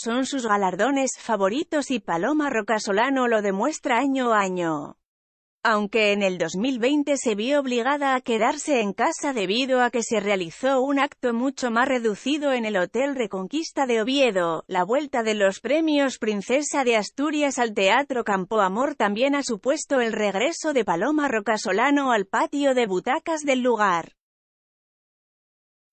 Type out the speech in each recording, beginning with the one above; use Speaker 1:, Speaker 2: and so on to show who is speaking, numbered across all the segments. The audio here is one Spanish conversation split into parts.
Speaker 1: son sus galardones favoritos y Paloma Rocasolano lo demuestra año a año. Aunque en el 2020 se vio obligada a quedarse en casa debido a que se realizó un acto mucho más reducido en el Hotel Reconquista de Oviedo, la vuelta de los premios Princesa de Asturias al Teatro Campo Amor también ha supuesto el regreso de Paloma Rocasolano al patio de butacas del lugar.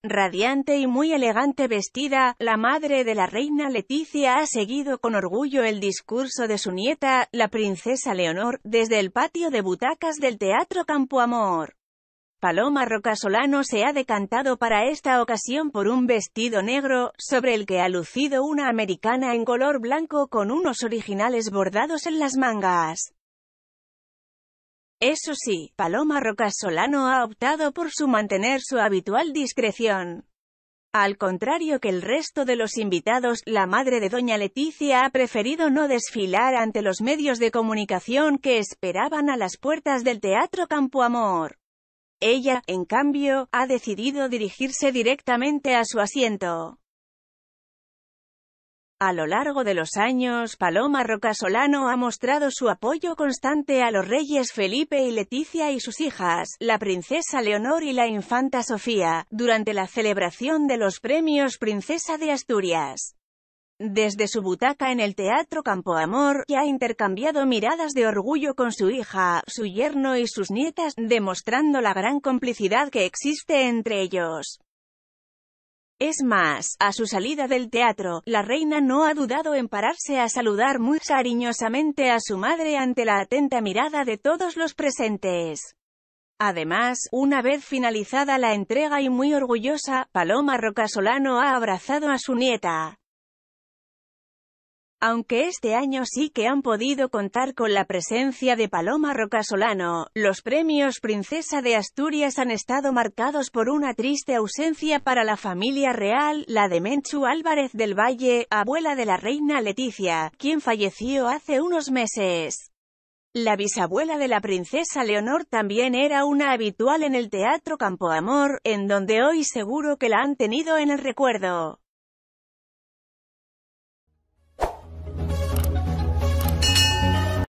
Speaker 1: Radiante y muy elegante vestida, la madre de la reina Leticia ha seguido con orgullo el discurso de su nieta, la princesa Leonor, desde el patio de butacas del Teatro Campo Amor. Paloma Rocasolano se ha decantado para esta ocasión por un vestido negro, sobre el que ha lucido una americana en color blanco con unos originales bordados en las mangas. Eso sí, Paloma Rocas Solano ha optado por su mantener su habitual discreción. Al contrario que el resto de los invitados, la madre de doña Leticia ha preferido no desfilar ante los medios de comunicación que esperaban a las puertas del Teatro Amor. Ella, en cambio, ha decidido dirigirse directamente a su asiento. A lo largo de los años, Paloma Rocasolano ha mostrado su apoyo constante a los reyes Felipe y Leticia y sus hijas, la princesa Leonor y la infanta Sofía, durante la celebración de los premios Princesa de Asturias. Desde su butaca en el Teatro Amor, que ha intercambiado miradas de orgullo con su hija, su yerno y sus nietas, demostrando la gran complicidad que existe entre ellos. Es más, a su salida del teatro, la reina no ha dudado en pararse a saludar muy cariñosamente a su madre ante la atenta mirada de todos los presentes. Además, una vez finalizada la entrega y muy orgullosa, Paloma Rocasolano ha abrazado a su nieta. Aunque este año sí que han podido contar con la presencia de Paloma Rocasolano, los premios Princesa de Asturias han estado marcados por una triste ausencia para la familia real, la de Menchu Álvarez del Valle, abuela de la reina Leticia, quien falleció hace unos meses. La bisabuela de la princesa Leonor también era una habitual en el Teatro Campoamor, en donde hoy seguro que la han tenido en el recuerdo.